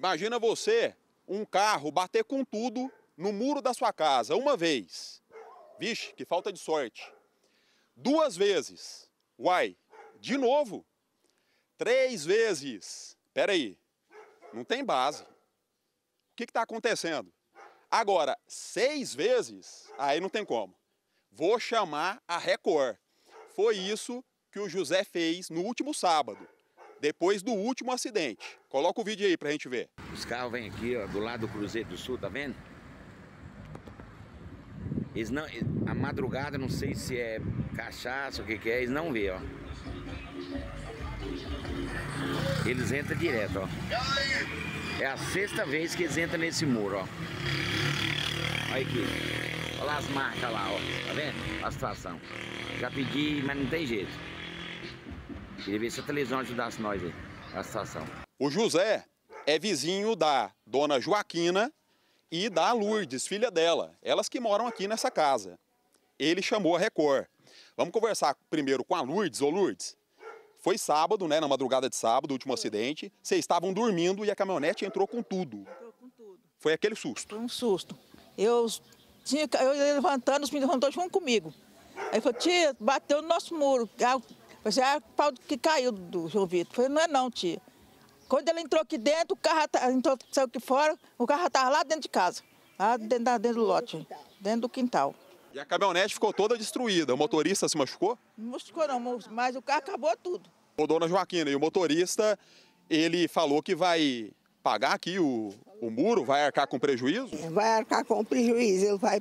Imagina você, um carro, bater com tudo no muro da sua casa uma vez. Vixe, que falta de sorte. Duas vezes. Uai, de novo. Três vezes. Peraí, não tem base. O que está acontecendo? Agora, seis vezes, aí não tem como. Vou chamar a Record. Foi isso que o José fez no último sábado depois do último acidente. Coloca o vídeo aí pra gente ver. Os carros vêm aqui, ó, do lado do Cruzeiro do Sul, tá vendo? Eles não, a madrugada, não sei se é cachaça, o que que é, eles não vê, ó. Eles entram direto, ó. É a sexta vez que eles entram nesse muro, ó. Olha aqui. Olha as marcas lá, ó. Tá vendo? A situação. Já pedi, mas não tem jeito. Queria ver se a televisão ajudasse nós aí, na situação. O José é vizinho da dona Joaquina e da Lourdes, filha dela, elas que moram aqui nessa casa. Ele chamou a Record. Vamos conversar primeiro com a Lourdes. Ô Lourdes, foi sábado, né, na madrugada de sábado, o último acidente. Vocês estavam dormindo e a caminhonete entrou com tudo. Entrou com tudo. Foi aquele susto. Foi um susto. Eu tinha eu levantando, os meninos levantou junto comigo. Aí falou, tia, bateu no nosso muro. Você é o pau que caiu do João Vitor. falei, não é não, tia. Quando ele entrou aqui dentro, o carro tá, entrou, saiu aqui fora, o carro estava lá dentro de casa, lá dentro, dentro do lote, dentro do quintal. E a caminhonete ficou toda destruída. O motorista se machucou? Não machucou não, mas o carro acabou tudo. Ô, dona Joaquina, e o motorista, ele falou que vai pagar aqui o, o muro, vai arcar com prejuízo? Vai arcar com prejuízo, ele vai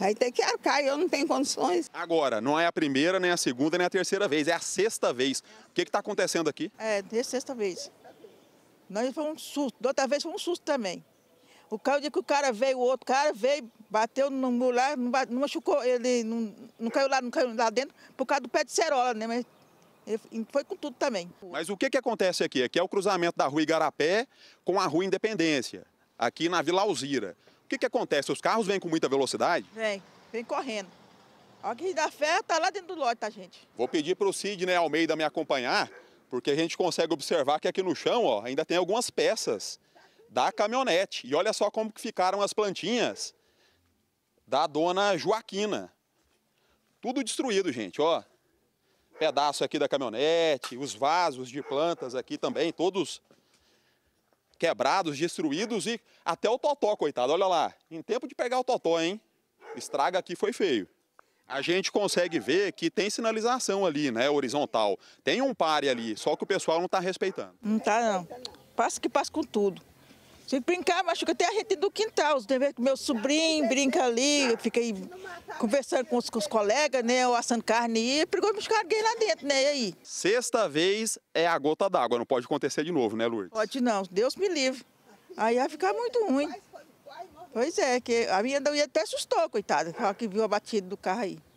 Aí tem que arcar e eu não tenho condições. Agora, não é a primeira, nem a segunda, nem a terceira vez, é a sexta vez. O que está acontecendo aqui? É, é a sexta vez. Nós foi um susto, da outra vez foi um susto também. O carro de que o cara veio, o outro cara veio, bateu no mular, não, não machucou, ele não, não, caiu lá, não caiu lá dentro, por causa do pé de cerola, né? Mas ele foi com tudo também. Mas o que, que acontece aqui? Aqui é o cruzamento da rua Igarapé com a rua Independência, aqui na Vila Alzira. O que, que acontece? Os carros vêm com muita velocidade? Vem, vem correndo. que da fé tá lá dentro do lote, tá, gente? Vou pedir para o Sidney Almeida me acompanhar, porque a gente consegue observar que aqui no chão ó, ainda tem algumas peças da caminhonete. E olha só como que ficaram as plantinhas da dona Joaquina. Tudo destruído, gente, ó. Pedaço aqui da caminhonete, os vasos de plantas aqui também, todos quebrados, destruídos e até o totó, coitado. Olha lá, em tempo de pegar o totó, hein? Estraga aqui foi feio. A gente consegue ver que tem sinalização ali, né, horizontal. Tem um pare ali, só que o pessoal não está respeitando. Não está, não. Passa que passa com tudo. Se brincar, machuca até a gente do quintal. Tem ver que meu sobrinho brinca ali, eu fiquei conversando com os, com os colegas, né? O assando carne e pegou e machucou alguém lá dentro, né? E aí? Sexta vez é a gota d'água, não pode acontecer de novo, né, Lourdes? Pode não, Deus me livre. Aí ia ficar muito ruim. Pois é, que a minha ia até assustou, coitada, que viu a batida do carro aí.